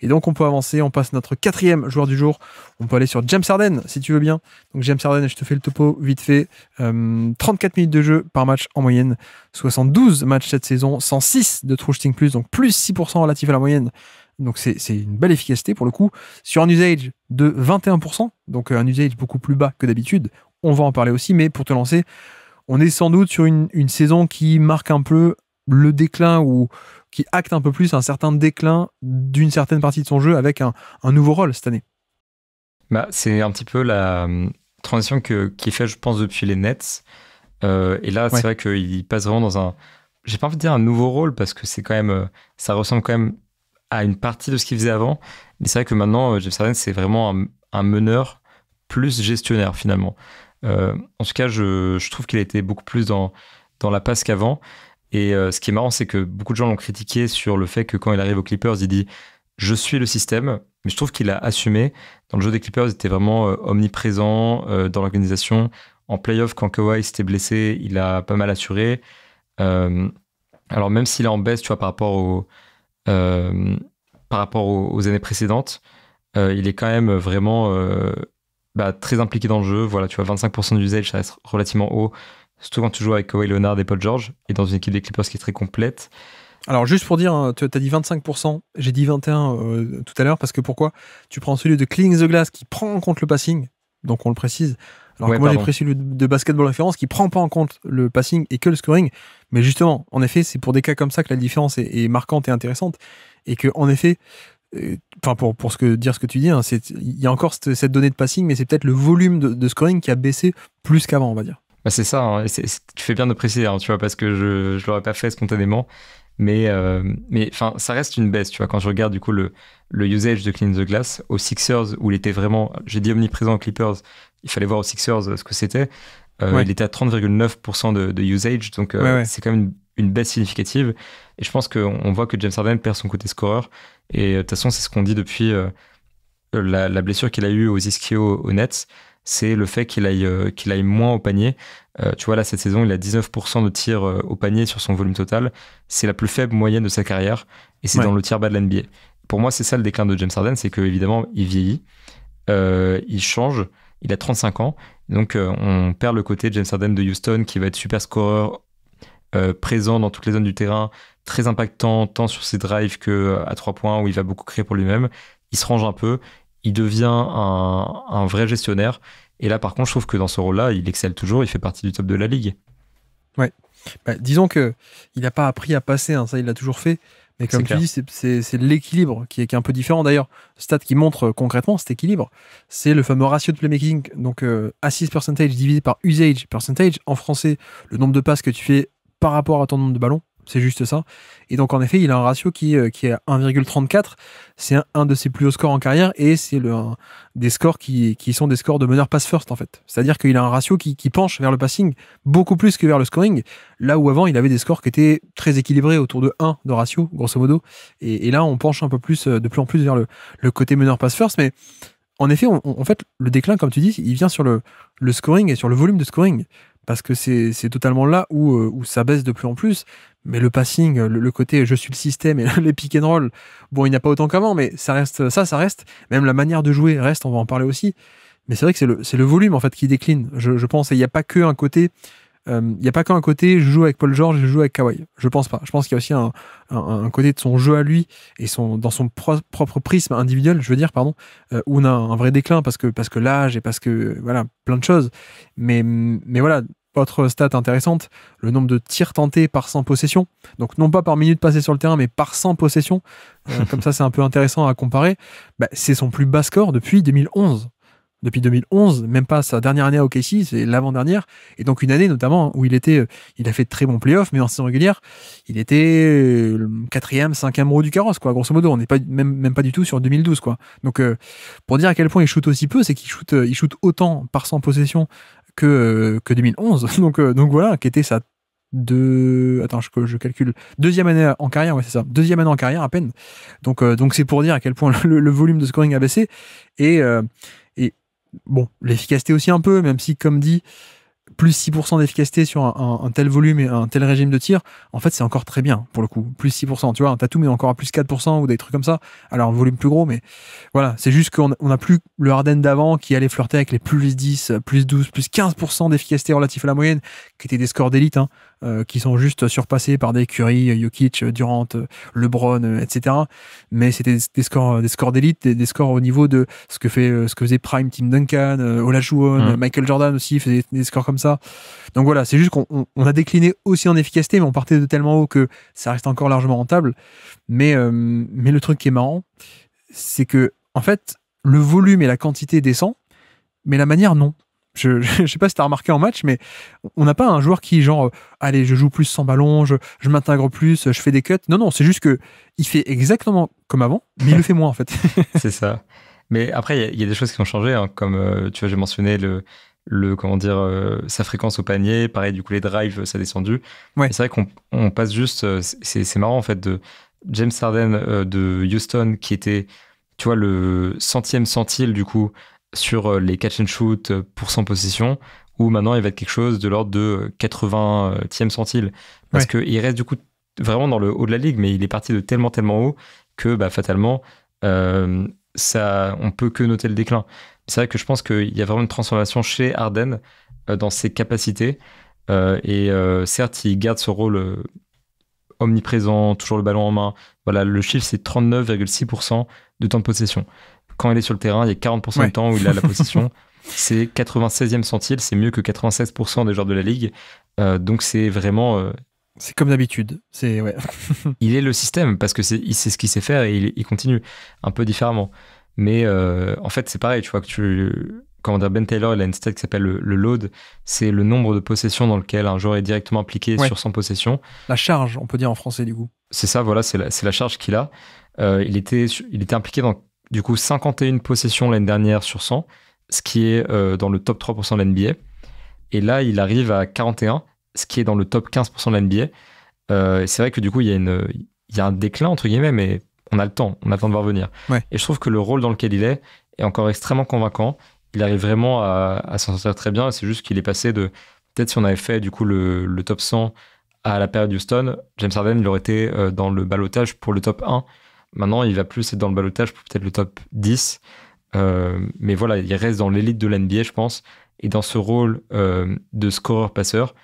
Et donc on peut avancer, on passe notre quatrième joueur du jour. On peut aller sur James Harden si tu veux bien. Donc James Harden, je te fais le topo vite fait. 34 euh, minutes de jeu par match en moyenne, 72 matchs cette saison, 106 de True Shooting Plus, donc plus 6% relatif à la moyenne. Donc c'est une belle efficacité pour le coup. Sur un usage de 21%, donc euh, un usage beaucoup plus bas que d'habitude. On va en parler aussi, mais pour te lancer, on est sans doute sur une, une saison qui marque un peu le déclin ou, qui acte un peu plus un certain déclin d'une certaine partie de son jeu avec un, nouveau rôle cette année. Bah, c'est un petit peu la euh, transition que, qui est je pense, depuis les Nets. Euh, et là, c'est vrai qu'il passe vraiment dans un. J'ai pas envie de dire un nouveau rôle parce que c'est quand même. Euh, ça ressemble quand même à une partie de ce qu'il faisait avant. Mais c'est vrai que maintenant, James Harden, c'est vraiment un, meneur plus gestionnaire finalement. en tout cas, je, trouve qu'il a été beaucoup plus dans, dans la passe qu'avant. Et euh, ce qui est marrant, c'est que beaucoup de gens l'ont critiqué sur le fait que quand il arrive aux Clippers, il dit je suis le système, mais je trouve qu'il a assumé. Dans le jeu des Clippers, il était vraiment euh, omniprésent euh, dans l'organisation. En playoff, quand Kawhi s'était blessé, il a pas mal assuré. alors même s'il est en baisse, tu vois, par rapport aux, années précédentes, il est quand même vraiment bah, très impliqué dans le jeu. Voilà, tu vois, 25% d'usage, ça reste relativement haut. Surtout quand tu joues avec Kawhi Leonard et Paul George et dans une équipe des Clippers qui est très complète. Alors juste pour dire, hein, tu as dit 25%, j'ai dit 21 euh, tout à l'heure parce que pourquoi Tu prends celui de Kling the Glass qui prend en compte le passing, donc on le précise. Alors moi j'ai précisé celui de basketball référence qui prend pas en compte le passing et que le scoring. Mais justement, en effet, c'est pour des cas comme ça que la différence est, marquante et intéressante et que en effet, euh, enfin pour, pour ce que, dire ce que tu dis, hein, il y a encore cette, donnée de passing, mais c'est peut-être le volume de scoring qui a baissé plus qu'avant, on va dire. Bah, c'est ça, hein, tu fais bien de préciser, hein, tu vois, parce que je ne l'aurais pas fait spontanément. Mais, euh, mais ça reste une baisse, tu vois. Quand je regarde du coup le, usage de Clean the Glass aux Sixers, où il était vraiment, j'ai dit omniprésent aux Clippers, il fallait voir aux Sixers euh, ce que c'était. Euh, il était à 30,9% de, usage, donc euh, c'est quand même une, baisse significative. Et je pense qu'on voit que James Harden perd son côté scoreur. Et de toute façon, c'est ce qu'on dit depuis la, la, blessure qu'il a eue aux ischio au Nets c'est le fait qu'il aille, euh, qu'il aille moins au panier. Euh, tu vois, là, cette saison, il a 19% de tirs euh, au panier sur son volume total. C'est la plus faible moyenne de sa carrière et c'est dans le tir bas de l'NBA. Pour moi, c'est ça le déclin de James Harden, c'est qu'évidemment, il vieillit, il change, il a 35 ans. Donc, on perd le côté James Harden de Houston qui va être super scoreur, présent dans toutes les zones du terrain, très impactant tant sur ses drives que à trois points où il va beaucoup créer pour lui-même. Il se range un peu il devient un, vrai gestionnaire. Et là, par contre, je trouve que dans ce rôle-là, il excelle toujours, il fait partie du top de la ligue. Ouais. Bah, disons que il n'a pas appris à passer, hein, ça il l'a toujours fait. Mais comme tu dis, c'est l'équilibre qui est, un peu différent. D'ailleurs, stade qui montre euh, concrètement cet équilibre, c'est le fameux ratio de playmaking, donc euh, assist percentage divisé par usage percentage. En français, le nombre de passes que tu fais par rapport à ton nombre de ballons, c'est juste ça. Et donc, en effet, il a un ratio qui, euh, qui est 1,34. C'est un, de ses plus hauts scores en carrière et c'est des scores qui, qui, sont des scores de meneur pass first, en fait. C'est-à-dire qu'il a un ratio qui, penche vers le passing beaucoup plus que vers le scoring. Là où avant, il avait des scores qui étaient très équilibrés autour de 1 de ratio, grosso modo. Et, là, on penche un peu plus, euh, de plus en plus vers le, côté meneur pass first. Mais en effet, en fait, le déclin, comme tu dis, il vient sur le, le scoring et sur le volume de scoring parce que c'est totalement là euh, où, ça baisse de plus en plus. Mais le passing, le, côté je suis le système et les pick and roll, bon, il n'y a pas autant qu'avant, mais ça reste ça, ça reste. Même la manière de jouer reste, on va en parler aussi. Mais c'est vrai que c'est le, volume en fait qui décline, je, pense. Et il n'y a pas que un côté il euh, n'y a pas qu'un côté je joue avec Paul George, je joue avec Kawhi. Je pense pas. Je pense qu'il y a aussi un, côté de son jeu à lui et son, dans son propre prisme individuel, je veux dire, pardon, euh, où on a un vrai déclin parce que, parce que l'âge et parce que, voilà, plein de choses. Mais, mais voilà, autre stat intéressante, le nombre de tirs tentés par 100 possessions. Donc non pas par minute passée sur le terrain, mais par 100 possessions. Euh, comme ça, c'est un peu intéressant à comparer. Bah, c'est son plus bas score depuis 2011 depuis 2011, même pas sa dernière année à OKC, c'est l'avant-dernière, et donc une année notamment où il était, euh, il a fait de très bons playoffs, mais en saison régulière, il était euh, le quatrième, cinquième roue du carrosse, quoi. Grosso modo, on n'est pas même, même pas du tout sur 2012, quoi. Donc euh, pour dire à quel point il shoote aussi peu, c'est qu'il shoot, il shoote autant par 100 possessions que que 2011. donc donc voilà, qui était sa deux attends je, je, calcule deuxième année en carrière ouais c'est ça deuxième année en carrière à peine donc donc c'est pour dire à quel point le, volume de scoring a baissé et bon, l'efficacité aussi un peu, même si, comme dit, plus 6% d'efficacité sur un, tel volume et un tel régime de tir, en fait, c'est encore très bien pour le coup. Plus 6%, tu vois, un tatou, mais encore à plus 4% ou des trucs comme ça. Alors, un volume plus gros, mais voilà, c'est juste qu'on n'a plus le Harden d'avant qui allait flirter avec les plus 10, plus 12, plus 15% d'efficacité relative à la moyenne, qui étaient des scores d'élite. Hein. Euh, qui sont juste surpassés par des Curry, Jokic, Durant, LeBron, euh, etc. Mais c'était des scores, euh, des scores d'élite, des, scores au niveau de ce que fait, ce que faisait Prime, Tim Duncan, Olajuwon, mm. Michael Jordan aussi faisait des scores comme ça. Donc voilà, c'est juste qu'on a décliné aussi en efficacité, mais on partait de tellement haut que ça reste encore largement rentable. Mais, mais le truc qui est marrant, c'est que en fait, le volume et la quantité descendent, mais la manière non. Je, ne sais pas si as remarqué en match, mais on n'a pas un joueur qui, genre, euh, allez, je joue plus sans ballon, je, je m'intègre plus, je fais des cuts. Non, non, c'est juste que il fait exactement comme avant, mais il le fait moins, en fait. c'est ça. Mais après, il y, a des choses qui ont changé, hein, comme euh, tu vois, j'ai mentionné le, le comment dire euh, sa fréquence au panier pareil du coup les drives ça a descendu ouais. c'est vrai qu'on passe juste c'est marrant en fait de James Harden de Houston qui était tu vois le centième centile du coup sur euh, les catch and shoot euh, pour 100 possessions où maintenant il va être quelque chose de l'ordre de 80e euh, centile. Parce que qu'il reste du coup vraiment dans le haut de la ligue, mais il est parti de tellement, tellement haut que bah, fatalement, euh, ça, on peut que noter le déclin. C'est vrai que je pense qu'il y a vraiment une transformation chez Arden dans ses capacités. et certes, il garde ce rôle omniprésent, toujours le ballon en main. Voilà, le chiffre, c'est 39,6% de temps de possession. Quand il est sur le terrain, il y a 40% de du temps où il a la possession. c'est 96e centile, c'est mieux que 96% des joueurs de la ligue. Euh, donc c'est vraiment. Euh, c'est comme d'habitude. C'est ouais. il est le système parce que c'est sait ce qu'il sait faire et il, continue un peu différemment. Mais euh, en fait c'est pareil, tu vois que tu comment Ben Taylor, il a une stat qui s'appelle le, load. C'est le nombre de possessions dans lequel un joueur est directement impliqué sur son possession. La charge, on peut dire en français du coup. C'est ça, voilà, c'est la, la, charge qu'il a. il était il était impliqué dans du coup 51 possessions l'année dernière sur 100, euh, ce qui est dans le top 3% de l'NBA. Euh, et là, il arrive à 41, ce qui est dans le top 15% de l'NBA. Euh, c'est vrai que du coup, il y, a un déclin, entre guillemets, mais on a le temps, on attend de voir venir. Et je trouve que le rôle dans lequel il est est encore extrêmement convaincant. Il arrive vraiment à, s'en sortir très bien. C'est juste qu'il est passé de. Peut-être si on avait fait du coup le, top 100 à la période Houston, James Harden, il aurait été euh, dans le balotage pour le top 1 Maintenant, il va plus être dans le balotage pour peut-être le top 10. Euh, mais voilà, il reste dans l'élite de l'NBA, je pense. Et dans ce rôle euh, de scoreur-passeur,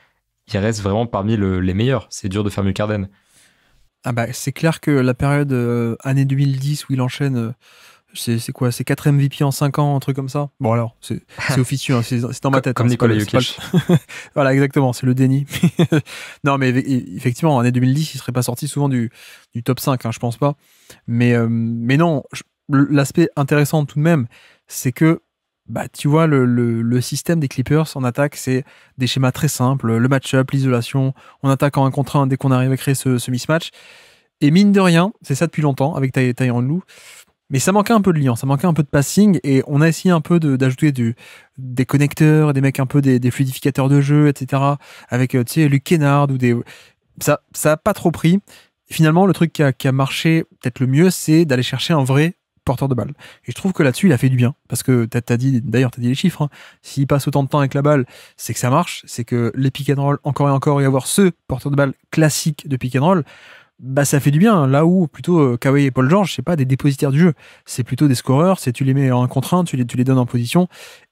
il reste vraiment parmi les meilleurs. C'est dur de faire mieux qu'Arden. Ah bah, c'est clair que la période euh, année 2010 où il enchaîne c'est quoi C'est 4 MVP en 5 ans, un truc comme ça Bon, alors, c'est officieux, hein, c'est dans ma tête. Comme hein, Nicolas Jokic. voilà, exactement, c'est le déni. non, mais effectivement, en année 2010, il serait pas sorti souvent du, du top 5, je hein, je pense pas. Mais, euh, mais non, l'aspect intéressant tout de même, c'est que bah, tu vois, le, système des Clippers en attaque, c'est des schémas très simples, le match-up, l'isolation, on attaque en un contre 1 dès qu'on arrive à créer ce, ce mismatch. Et mine de rien, c'est ça depuis longtemps avec Ty Tyron Lou, mais ça manquait un peu de lien, ça manquait un peu de passing et on a essayé un peu d'ajouter des connecteurs, des mecs un peu des, fluidificateurs de jeu, etc. Avec, euh, tu sais, Luke Kennard ou des. Ça, ça pas trop pris. Finalement, le truc qui a, marché peut-être le mieux, c'est d'aller chercher un vrai porteur de balle. Et je trouve que là-dessus, il a fait du bien. Parce que tu as, dit, d'ailleurs, tu as dit les chiffres. Hein. S'il passe autant de temps avec la balle, c'est que ça marche. C'est que les pick and roll, encore et encore, y avoir ce porteur de balle classique de pick and roll, bah ça fait du bien. Là où plutôt euh, Kawhi et Paul George, c'est pas des dépositaires du jeu, c'est plutôt des scoreurs. C'est tu les mets en contrainte tu les, tu les donnes en position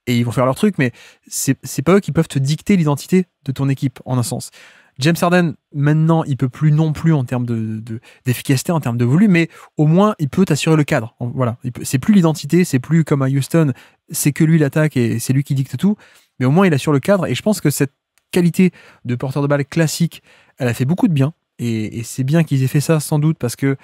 et ils vont faire leur truc. Mais c'est pas eux qui peuvent te dicter l'identité de ton équipe en un sens. James Harden, maintenant, il peut plus non plus en termes d'efficacité, en termes de volume, mais au moins, il peut t'assurer le cadre. Voilà, c'est plus l'identité, c'est plus comme à Houston, c'est que lui l'attaque et c'est lui qui dicte tout, mais au moins, il assure le cadre. Et je pense que cette qualité de porteur de balle classique, elle a fait beaucoup de bien et, c'est bien qu'ils aient fait ça, sans doute, parce que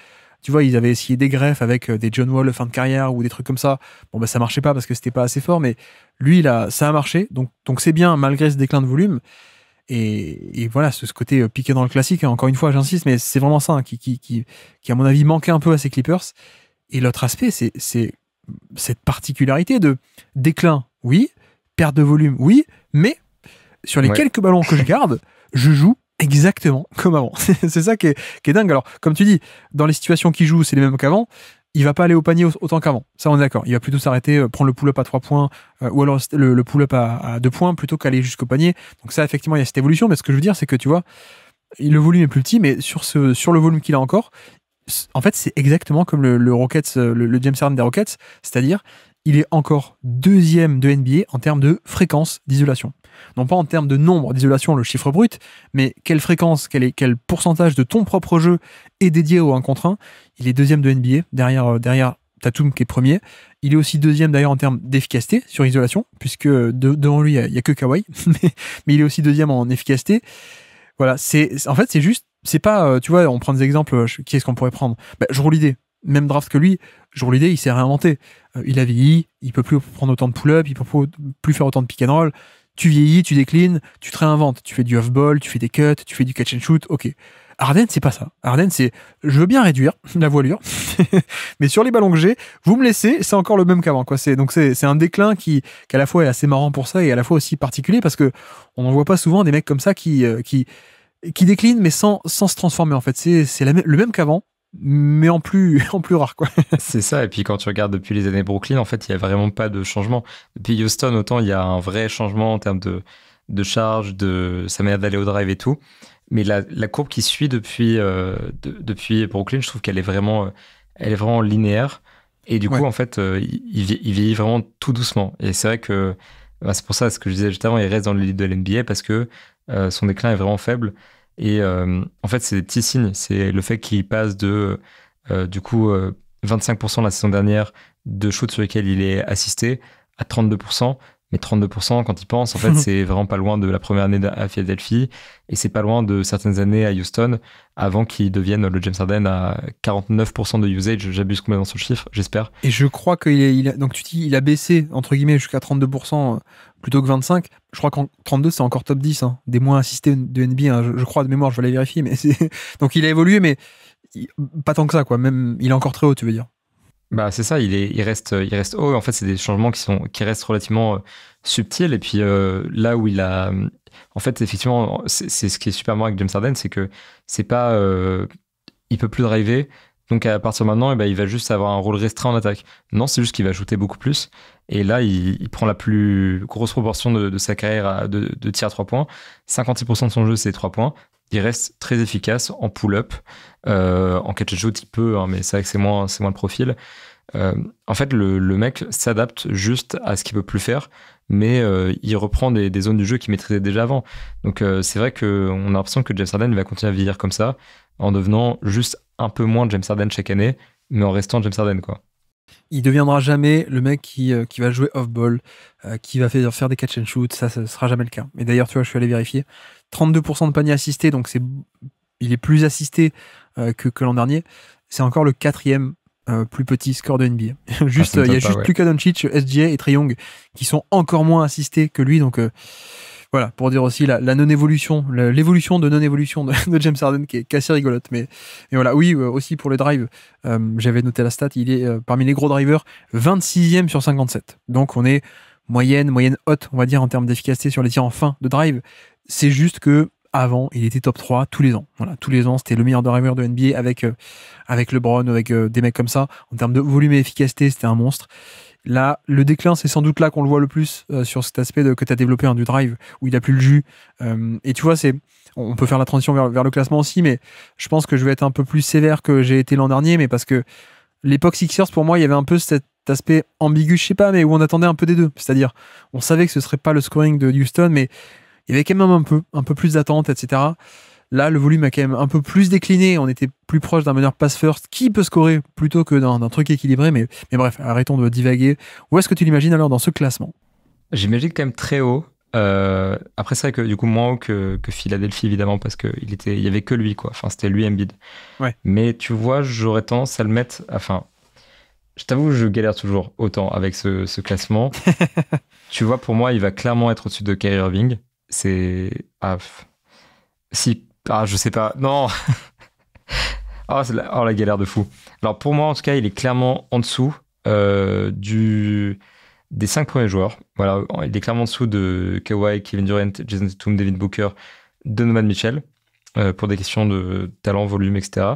tu vois, ils avaient essayé des greffes avec euh, des John Wall fin de carrière ou des trucs comme ça. Bon, ben ça marchait pas parce que c'était pas assez fort, mais lui, là, ça a marché. Donc, donc c'est bien, malgré ce déclin de volume. Et, voilà, ce, côté euh, piqué dans le classique, hein, encore une fois, j'insiste, mais c'est vraiment ça hein, qui, qui, à mon avis, manquait un peu à ces Clippers. Et l'autre aspect, c'est, cette particularité de déclin, oui, perte de volume, oui, mais sur les quelques ballons que je garde, je joue exactement comme avant. c'est ça qui est, dingue. Alors, comme tu dis, dans les situations qu'il joue, c'est les mêmes qu'avant. Il va pas aller au panier autant qu'avant. Ça, on est d'accord. Il va plutôt s'arrêter, euh, prendre le pull-up à 3 points euh, ou alors le, pull-up à, à 2 points plutôt qu'aller jusqu'au panier. Donc, ça, effectivement, il y a cette évolution. Mais ce que je veux dire, c'est que tu vois, le volume est plus petit, mais sur, ce, sur le volume qu'il a encore, en fait, c'est exactement comme le, Rockets, euh, le, le James Harden des Rockets, c'est-à-dire il est encore deuxième de NBA en termes de fréquence d'isolation non pas en termes de nombre d'isolation, le chiffre brut, mais quelle fréquence, quel, est, quel pourcentage de ton propre jeu est dédié au 1 contre 1. Il est deuxième de NBA, derrière, euh, derrière Tatum qui est premier. Il est aussi deuxième d'ailleurs en termes d'efficacité sur isolation, puisque euh, devant lui, il n'y a, que Kawhi, mais, il est aussi deuxième en efficacité. Voilà, c'est en fait, c'est juste, c'est pas, euh, tu vois, on prend des exemples, qui est-ce qu'on pourrait prendre ben, bah, Je l'idée même draft que lui, jour l'idée, il s'est réinventé. il a vieilli, il peut plus prendre autant de pull-up, il peut plus faire autant de pick and roll tu vieillis, tu déclines, tu te réinventes, tu fais du off-ball, tu fais des cuts, tu fais du catch and shoot, ok. Arden, c'est pas ça. Arden, c'est je veux bien réduire la voilure, mais sur les ballons que j'ai, vous me laissez, c'est encore le même qu'avant. donc c'est, un déclin qui, à la fois est assez marrant pour ça et à la fois aussi particulier parce que on n'en voit pas souvent des mecs comme ça qui, euh, qui, qui déclinent mais sans, sans se transformer en fait. C'est, le même qu'avant, mais en plus, en plus rare. quoi. C'est ça, et puis quand tu regardes depuis les années Brooklyn, en fait, il n'y a vraiment pas de changement. Depuis Houston, autant il y a un vrai changement en termes de, de charge, de sa manière d'aller au drive et tout. Mais la, courbe qui suit depuis, euh, depuis Brooklyn, je trouve qu'elle est, vraiment, euh, elle est vraiment linéaire. Et du coup, en fait, euh, il, il, vieillit vraiment tout doucement. Et c'est vrai que bah, c'est pour ça, ce que je disais juste avant, il reste dans le lead de l'NBA parce que son déclin est vraiment faible. Et euh, en fait, c'est des petits signes. C'est le fait qu'il passe de, euh, du coup, 25% euh, la saison dernière de shoots sur lesquels il est assisté à 32%. Mais 32%, quand il pense, en fait, c'est vraiment pas loin de la première année à Philadelphie et c'est pas loin de certaines années à Houston avant qu'il devienne le James Harden à 49% de usage. J'abuse combien dans ce chiffre, j'espère. Et je crois qu'il donc tu dis, il a baissé, entre guillemets, jusqu'à 32% plutôt que 25. Je crois qu'en 32, c'est encore top 10 hein. des moins assistés de NBA. Hein, je, crois de mémoire, je vais aller vérifier. Mais Donc il a évolué, mais pas tant que ça. quoi. Même Il est encore très haut, tu veux dire. Bah, c'est ça, il, est, il, reste, il reste haut. En fait, c'est des changements qui, sont, qui restent relativement euh, subtils. Et puis euh, là où il a. En fait, effectivement, c'est ce qui est super marrant avec James Harden, c'est que c'est pas. Euh, il peut plus driver, donc à partir de maintenant, eh ben, il va juste avoir un rôle restreint en attaque. Non, c'est juste qu'il va shooter beaucoup plus. Et là, il, prend la plus grosse proportion de, sa carrière de, tir à 3 points. 56% de son jeu, c'est 3 points. Il reste très efficace en pull-up, euh, en catch and shoot, petit peu, hein, mais c'est vrai que c'est moins, le profil. Euh, en fait, le, mec s'adapte juste à ce qu'il peut plus faire, mais euh, il reprend des, zones du jeu qu'il maîtrisait déjà avant. Donc c'est vrai qu'on a l'impression que James Harden va continuer à vivre comme ça, en devenant juste un peu moins de James Harden chaque année, mais en restant James Harden, quoi. Il deviendra jamais le mec qui, euh, qui va jouer off-ball, euh, qui va faire, des catch and shoot, ça, ne sera jamais le cas. Et d'ailleurs, tu vois, je suis allé vérifier. 32% de panier assisté, donc c'est, il est plus assisté euh, que, l'an dernier. C'est encore le quatrième plus petit score de NBA. juste, ah, il y a juste Doncic, SGA et Trey Young qui sont encore moins assistés que lui, donc voilà, pour dire aussi la, non-évolution, l'évolution de non-évolution de, James Harden qui est, assez rigolote. Mais, voilà, oui, euh, aussi pour le drive, euh, j'avais noté la stat, il est euh, parmi les gros drivers 26e sur 57. Donc on est moyenne, moyenne haute, on va dire, en termes d'efficacité sur les tirs en fin de drive. C'est juste que avant, il était top 3 tous les ans. Voilà, tous les ans, c'était le meilleur driver de NBA avec, avec LeBron, avec des mecs comme ça. En termes de volume et efficacité, c'était un monstre. Là, le déclin, c'est sans doute là qu'on le voit le plus euh, sur cet aspect que tu as développé du drive où il n'a plus le jus. Euh, et tu vois, c'est on peut faire la transition vers, le classement aussi, mais je pense que je vais être un peu plus sévère que j'ai été l'an dernier, mais parce que l'époque Sixers, pour moi, il y avait un peu cet aspect ambigu, je sais pas, mais où on attendait un peu des deux. C'est-à-dire, on savait que ce serait pas le scoring de Houston, mais il y avait quand même un peu, un peu plus d'attente, etc. Là, le volume a quand même un peu plus décliné. On était plus proche d'un meneur pass first qui peut scorer plutôt que d'un truc équilibré. Mais, mais bref, arrêtons de divaguer. Où est-ce que tu l'imagines alors dans ce classement J'imagine quand même très haut. Euh, après, c'est vrai que du coup, moins haut que, que Philadelphie, évidemment, parce qu'il il y avait que lui, quoi. Enfin, c'était lui, Embiid. Ouais. Mais tu vois, j'aurais tendance à le mettre. Enfin, je t'avoue, je galère toujours autant avec ce, classement. tu vois, pour moi, il va clairement être au-dessus de Kyrie Irving. C'est. Ah, si ah, je sais pas. Non. oh, la... oh, la... galère de fou. Alors pour moi, en tout cas, il est clairement en dessous euh, du... des cinq premiers joueurs. Voilà, il est clairement en dessous de Kawhi, Kevin Durant, Jason Tatum, David Booker, Donovan Mitchell, euh, pour des questions de talent, volume, etc.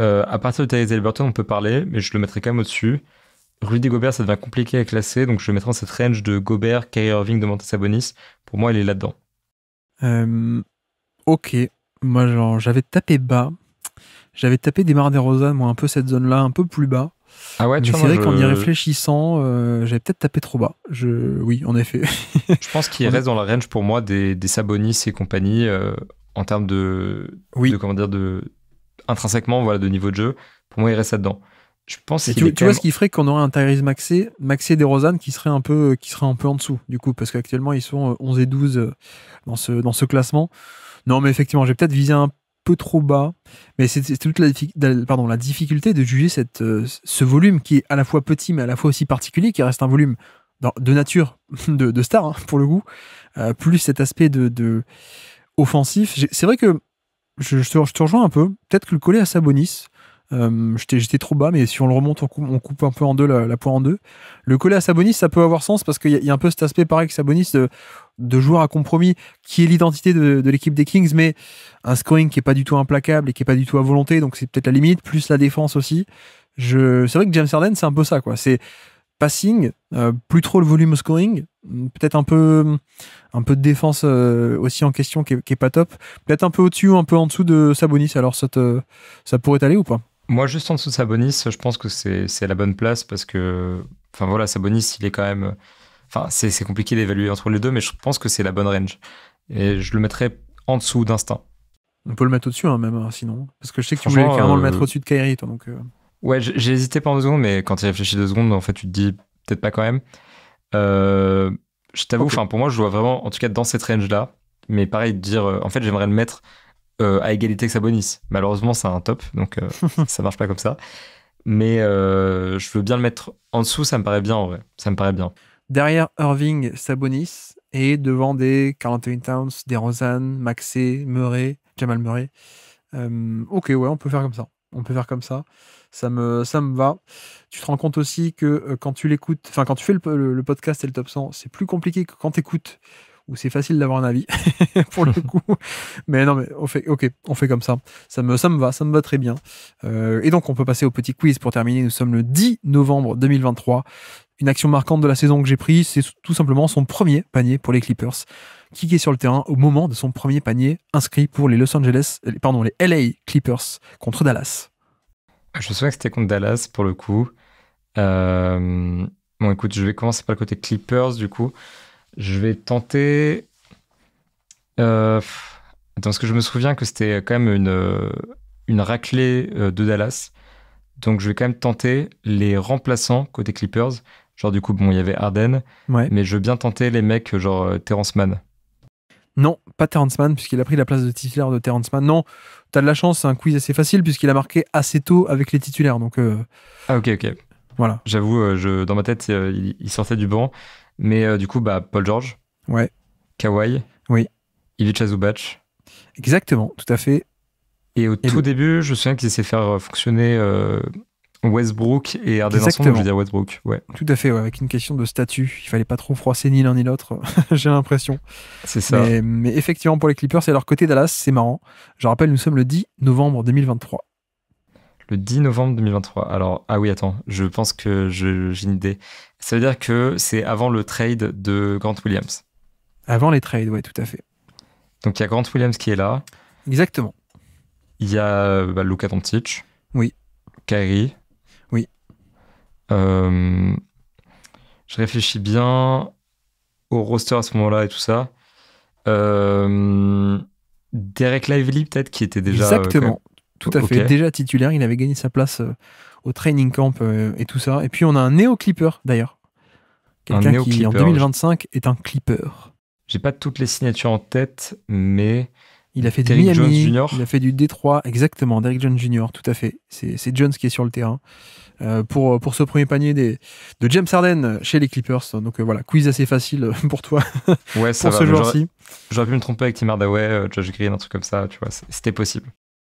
Euh, à partir de Thierry alberto, on peut parler, mais je le mettrai quand même au-dessus. Rudy Gobert, ça devient compliqué à classer, donc je le mettrai dans cette range de Gobert, Kyrie Irving, de Sabonis. Pour moi, il est là-dedans. Euh, Ok, moi j'avais tapé bas. J'avais tapé des Mares des rosanes moi un peu cette zone-là, un peu plus bas. Ah ouais, tu C'est vrai qu'en y réfléchissant, euh, j'avais peut-être tapé trop bas. Je... Oui, en effet. je pense qu'il reste dans la range pour moi des, des Sabonis et compagnie euh, en termes de, oui. de, comment dire, de intrinsèquement, voilà, de niveau de jeu. Pour moi, il reste là-dedans. Je pense tu, vois ce qui ferait qu'on aurait un Tyrese Maxé, Maxé des rosanes qui serait un peu qui serait un peu en dessous du coup parce qu'actuellement ils sont 11 euh, et 12 dans ce dans ce classement. Non, mais effectivement, j'ai peut-être visé un peu trop bas, mais c'est toute la, pardon, la difficulté de juger cette, euh, ce volume qui est à la fois petit, mais à la fois aussi particulier, qui reste un volume de nature de, star, hein, pour le goût, euh, plus cet aspect de, de offensif. C'est vrai que je, je, te, rejoins un peu. Peut-être que le coller à Sabonis, euh, j'étais trop bas, mais si on le remonte, on coupe, un peu en deux la, la en deux. Le coller à Sabonis, ça peut avoir sens parce qu'il y, a un peu cet aspect pareil que Sabonis de, joueur à compromis qui est l'identité de, l'équipe des Kings, mais un scoring qui est pas du tout implacable et qui est pas du tout à volonté, donc c'est peut-être la limite, plus la défense aussi. C'est vrai que James Harden, c'est un peu ça, quoi. C'est passing, euh, plus trop le volume scoring, peut-être un peu, un peu de défense euh, aussi en question qui est, pas top, peut-être un peu au-dessus ou un peu en dessous de Sabonis. Alors ça, ça pourrait aller ou pas moi, juste en dessous de Sabonis, je pense que c'est la bonne place parce que, enfin voilà, Sabonis, il est quand même. Enfin, c'est compliqué d'évaluer entre les deux, mais je pense que c'est la bonne range. Et je le mettrais en dessous d'instinct. On peut le mettre au-dessus, hein, même, hein, sinon. Parce que je sais que tu voulais carrément le euh, mettre au-dessus de Kairi, toi. Donc, euh. Ouais, j'ai hésité pendant deux secondes, mais quand tu réfléchis deux secondes, en fait, tu te dis peut-être pas quand même. Euh, je t'avoue, pour moi, je vois vraiment, en tout cas dans cette range-là, mais pareil, dire, en fait, j'aimerais le mettre euh, à égalité que Sabonis. Malheureusement, c'est un top, donc euh, ça marche pas comme ça. Mais euh, je veux bien le mettre en dessous, ça me paraît bien en vrai. Ça me paraît bien. Derrière Irving, Sabonis, et devant des 41 Towns, des Rosanne, Maxé, Murray, Jamal Murray. ok, ouais, on peut faire comme ça. On peut faire comme ça. Ça me, ça me va. Tu te rends compte aussi que quand tu l'écoutes, enfin quand tu fais le, le podcast et le top 100, c'est plus compliqué que quand tu écoutes où c'est facile d'avoir un avis pour le coup. mais non, mais on fait, ok, on fait comme ça. Ça me, va, ça me va très bien. Euh, et donc on peut passer au petit quiz pour terminer. Nous sommes le 10 novembre 2023. Une action marquante de la saison que j'ai prise, c'est tout simplement son premier panier pour les Clippers. Qui est sur le terrain au moment de son premier panier inscrit pour les Los Angeles, pardon, les LA Clippers contre Dallas. Ah, je me que c'était contre Dallas pour le coup. Euh, bon, écoute, je vais commencer par le côté Clippers du coup. Je vais tenter. Euh, attends, parce que je me souviens que c'était quand même une, euh, une raclée euh, de Dallas. Donc je vais quand même tenter les remplaçants côté Clippers. Genre du coup, bon, il y avait Arden, mais je veux bien tenter les mecs genre Terrence Mann. Non, pas Terrence Mann, puisqu'il a pris la place de titulaire de Terrence Mann. Non, t'as de la chance, c'est un quiz assez facile, puisqu'il a marqué assez tôt avec les titulaires. Donc, Ah ok, ok. Voilà. J'avoue, je, dans ma tête, il sortait du banc. Mais euh, du coup, bah, Paul George. Ouais. Kawhi. Oui. Ivica Zubac. Exactement, tout à fait. Et au tout début, je me souviens qu'ils essaient de faire euh, fonctionner euh, Westbrook et Harden Je veux dire Westbrook, ouais. Tout à fait, avec une question de statut. Il fallait pas trop froisser ni l'un ni l'autre, j'ai l'impression. C'est ça. Mais, mais, effectivement, pour les Clippers, c'est leur côté Dallas, c'est marrant. Je rappelle, nous sommes le 10 novembre 2023. Le 10 novembre 2023. Alors, ah oui, attends, je pense que j'ai une idée. Ça veut dire que c'est avant le trade de Grant Williams. Avant les trades, oui, tout à fait. Donc il y a Grant Williams qui est là. Exactement. Il y a Luca euh, bah, Luka Oui. Kyrie. Oui. Euh, je réfléchis bien au roster à ce moment-là et tout ça. Euh, Derek Lively, peut-être, qui était déjà. Exactement. Tout à fait. Déjà titulaire, il avait gagné sa place euh, au training camp euh, et tout ça. Et puis on a un néo-clipper d'ailleurs. Quelqu'un qui en 2025 est un clipper. J'ai pas toutes les signatures en tête, mais. Il a fait du Jones il a fait du Détroit, exactement, Derrick Jones Jr., tout à fait. C'est Jones qui est sur le terrain euh, pour, pour ce premier panier de James Harden chez les Clippers. Donc voilà, quiz assez facile pour toi ouais, ça pour ce jour-ci. J'aurais pu me tromper avec Tim Hardaway, Josh Green, un truc comme ça, tu vois, c'était possible.